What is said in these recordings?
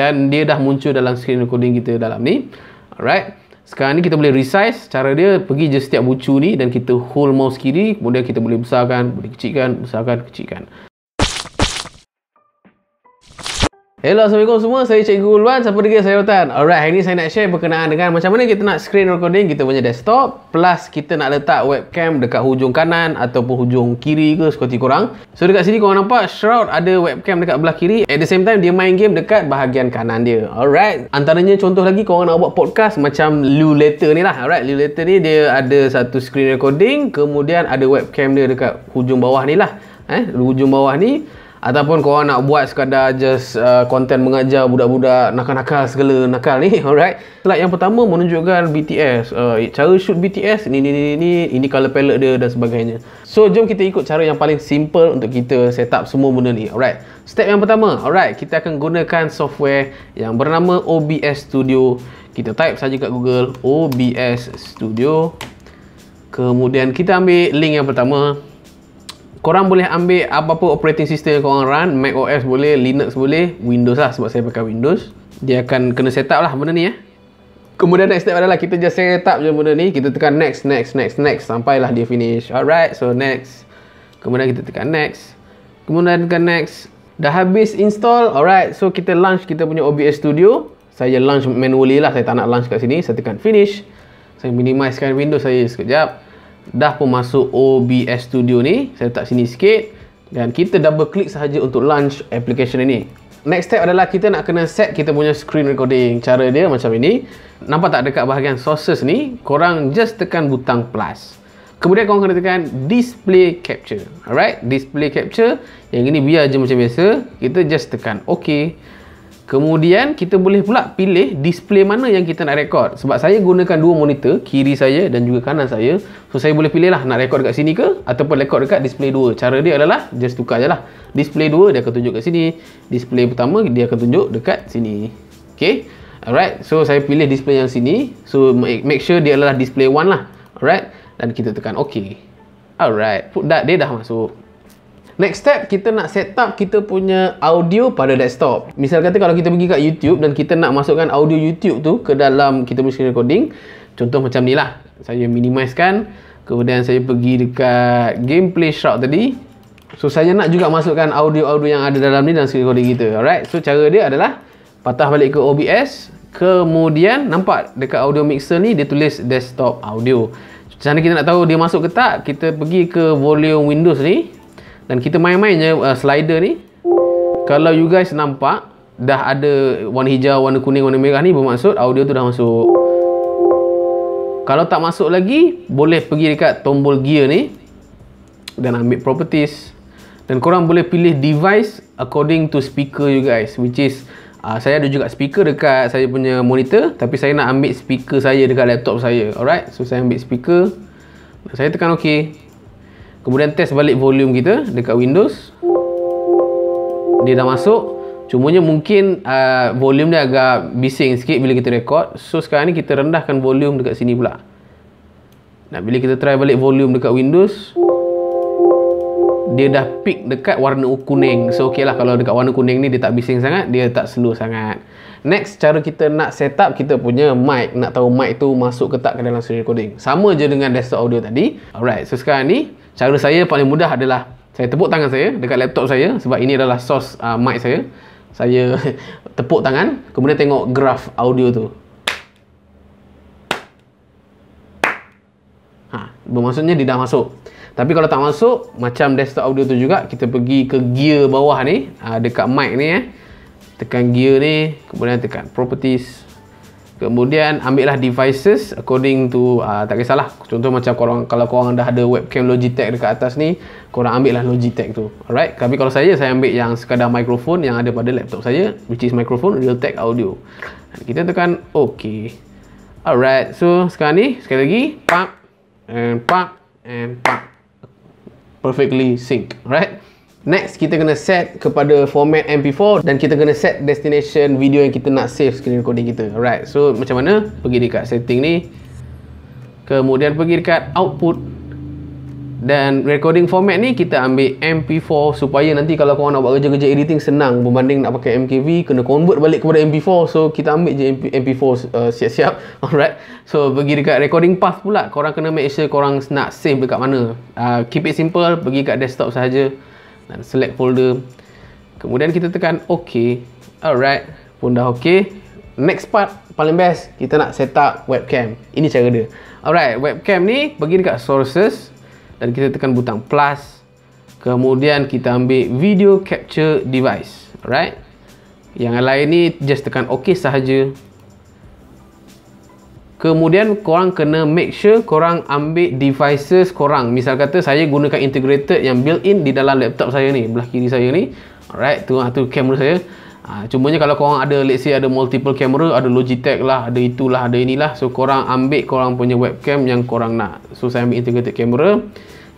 dan dia dah muncul dalam screen recording kita dalam ni alright sekarang ni kita boleh resize cara dia pergi je setiap bucu ni dan kita hold mouse kiri kemudian kita boleh besarkan boleh kecilkan besarkan kecilkan Hello, Assalamualaikum semua. Saya Cikgu Ulwan. Siapa lagi saya rotan? Alright, hari ni saya nak share berkenaan dengan macam mana kita nak screen recording kita punya desktop plus kita nak letak webcam dekat hujung kanan ataupun hujung kiri ke sekurang kurang. So, dekat sini korang nampak Shroud ada webcam dekat belah kiri. At the same time, dia main game dekat bahagian kanan dia. Alright. Antaranya contoh lagi korang nak buat podcast macam Lou Later ni lah. Alright, Lou Later ni dia ada satu screen recording kemudian ada webcam dia dekat hujung bawah ni lah. Eh, hujung bawah ni ataupun kau nak buat sekadar just konten uh, mengajar budak-budak nakal-nakal segala nakal ni alright slide yang pertama menunjukkan BTS uh, cara shoot BTS ni ni ni ni ini color palette dia dan sebagainya so jom kita ikut cara yang paling simple untuk kita set up semua benda ni alright step yang pertama alright kita akan gunakan software yang bernama OBS Studio kita type saja kat Google OBS Studio kemudian kita ambil link yang pertama korang boleh ambil apa-apa operating system yang korang run Mac OS boleh, Linux boleh, Windows lah sebab saya pakai Windows dia akan kena set up lah benda ni eh kemudian next step adalah kita just set up je benda ni kita tekan next, next, next, next sampailah dia finish alright, so next kemudian kita tekan next kemudian tekan next dah habis install, alright so kita launch kita punya OBS Studio saya launch manually lah, saya tak nak launch kat sini saya tekan finish saya minimiskan Windows saya sekejap dah pun masuk OBS Studio ni. Saya letak sini sikit. Dan kita double click sahaja untuk launch application ini. Next step adalah kita nak kena set kita punya screen recording. Cara dia macam ini. Nampak tak dekat bahagian sources ni? Korang just tekan butang plus. Kemudian korang kena tekan display capture. Alright, display capture. Yang ini biar je macam biasa. Kita just tekan OK. Kemudian kita boleh pula pilih display mana yang kita nak rekod. Sebab saya gunakan dua monitor, kiri saya dan juga kanan saya. So saya boleh pilih lah nak rekod dekat sini ke ataupun rekod dekat display dua. Cara dia adalah just tukar je lah. Display dua dia akan tunjuk kat sini. Display pertama dia akan tunjuk dekat sini. Okay. Alright. So saya pilih display yang sini. So make sure dia adalah display one lah. Alright. Dan kita tekan OK. Alright. Dia dah masuk. Next step, kita nak set up kita punya audio pada desktop. Misal kata kalau kita pergi kat YouTube dan kita nak masukkan audio YouTube tu ke dalam kita punya screen recording. Contoh macam ni lah. Saya minimiskan. Kemudian saya pergi dekat gameplay shot tadi. So, saya nak juga masukkan audio-audio yang ada dalam ni dalam screen recording kita. Alright, so cara dia adalah patah balik ke OBS. Kemudian, nampak dekat audio mixer ni dia tulis desktop audio. Macam mana kita nak tahu dia masuk ke tak? Kita pergi ke volume Windows ni dan kita main-main je uh, slider ni kalau you guys nampak dah ada warna hijau, warna kuning, warna merah ni bermaksud audio tu dah masuk kalau tak masuk lagi boleh pergi dekat tombol gear ni dan ambil properties dan korang boleh pilih device according to speaker you guys which is uh, saya ada juga speaker dekat saya punya monitor tapi saya nak ambil speaker saya dekat laptop saya alright so saya ambil speaker saya tekan ok kemudian test balik volume kita dekat Windows dia dah masuk cumanya mungkin uh, volume dia agak bising sikit bila kita record so sekarang ni kita rendahkan volume dekat sini pula nah, bila kita try balik volume dekat Windows dia dah pick dekat warna kuning so ok lah kalau dekat warna kuning ni dia tak bising sangat dia tak slow sangat next cara kita nak set up kita punya mic nak tahu mic tu masuk ke tak ke dalam studio recording sama je dengan desktop audio tadi alright so sekarang ni cara saya paling mudah adalah saya tepuk tangan saya dekat laptop saya sebab ini adalah sos uh, mic saya saya tepuk tangan kemudian tengok graf audio tu ha, bermaksudnya dia dah masuk tapi kalau tak masuk macam desktop audio tu juga kita pergi ke gear bawah ni uh, dekat mic ni eh tekan gear ni kemudian tekan properties Kemudian ambillah devices according to uh, tak kisahlah. Contoh macam korang kalau korang dah ada webcam Logitech dekat atas ni, korang ambillah Logitech tu. Alright. Tapi kalau saya saya ambil yang sekadar mikrofon yang ada pada laptop saya, which is microphone Realtek Audio. Kita tekan okey. Alright. So sekarang ni sekali lagi pak and pak and pak perfectly sync, right? Next, kita kena set kepada format MP4 dan kita kena set destination video yang kita nak save screen recording kita. Alright, so macam mana? Pergi dekat setting ni. Kemudian pergi dekat output. Dan recording format ni kita ambil MP4 supaya nanti kalau korang nak buat kerja-kerja editing senang berbanding nak pakai MKV, kena convert balik kepada MP4. So, kita ambil je MP4 uh, siap-siap. Uh, Alright, so pergi dekat recording path pula. Korang kena make sure korang nak save dekat mana. Uh, keep it simple, pergi dekat desktop sahaja dan select folder kemudian kita tekan ok alright pun dah ok next part paling best kita nak set up webcam ini cara dia alright webcam ni pergi dekat sources dan kita tekan butang plus kemudian kita ambil video capture device alright yang lain ni just tekan ok sahaja kemudian korang kena make sure korang ambil devices korang misal kata saya gunakan integrated yang built in di dalam laptop saya ni belah kiri saya ni alright tu ah, tu kamera saya ha, cumanya kalau korang ada let's say ada multiple camera ada Logitech lah ada itulah ada inilah so korang ambil korang punya webcam yang korang nak so saya ambil integrated camera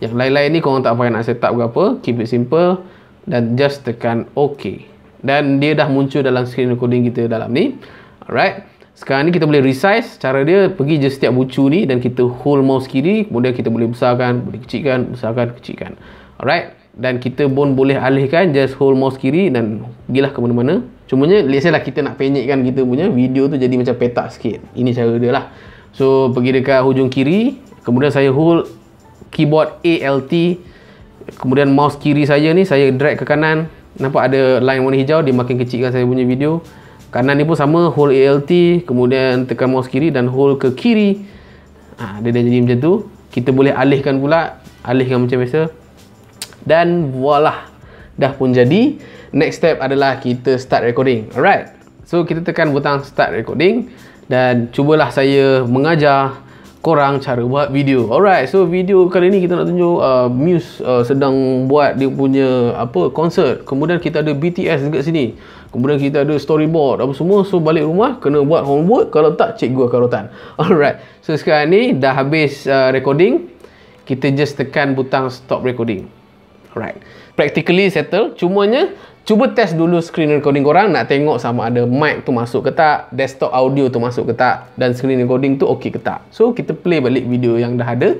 yang lain-lain ni korang tak payah nak set up ke apa keep it simple dan just tekan ok dan dia dah muncul dalam screen recording kita dalam ni alright sekarang ni kita boleh resize Cara dia pergi je setiap bucu ni Dan kita hold mouse kiri Kemudian kita boleh besarkan Boleh kecilkan Besarkan, kecilkan Alright Dan kita pun boleh alihkan Just hold mouse kiri Dan gilah ke mana-mana Cumanya let's lah kita nak penyekkan kita punya Video tu jadi macam petak sikit Ini cara dia lah So pergi dekat hujung kiri Kemudian saya hold Keyboard ALT Kemudian mouse kiri saya ni Saya drag ke kanan Nampak ada line warna hijau Dia makin kecilkan saya punya Video kanan ni pun sama hold ALT kemudian tekan mouse kiri dan hold ke kiri ha, dia dah jadi macam tu kita boleh alihkan pula alihkan macam biasa dan voila dah pun jadi next step adalah kita start recording alright so kita tekan butang start recording dan cubalah saya mengajar korang cara buat video. Alright, so video kali ni kita nak tunjuk uh, Muse uh, sedang buat dia punya apa konsert. Kemudian kita ada BTS dekat sini. Kemudian kita ada storyboard apa semua. So balik rumah kena buat homework kalau tak cikgu akan rotan. Alright. So sekarang ni dah habis uh, recording. Kita just tekan butang stop recording. Alright. Practically settle. Cumanya Cuba test dulu screen recording korang nak tengok sama ada mic tu masuk ke tak, desktop audio tu masuk ke tak dan screen recording tu okey ke tak. So kita play balik video yang dah ada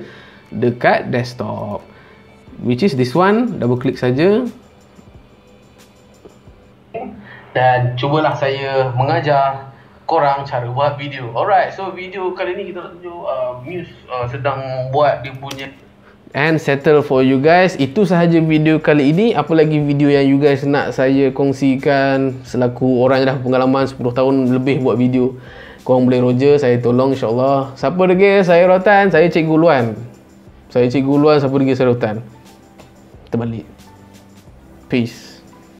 dekat desktop. Which is this one, double click saja. Dan cubalah saya mengajar korang cara buat video. Alright, so video kali ni kita nak tunjuk uh, Muse uh, sedang buat dia punya and settle for you guys itu sahaja video kali ini apa lagi video yang you guys nak saya kongsikan selaku orang yang dah pengalaman 10 tahun lebih buat video korang boleh roger saya tolong insyaAllah siapa lagi saya Rotan saya Cikgu Luan saya Cikgu Luan siapa lagi saya Rotan kita balik peace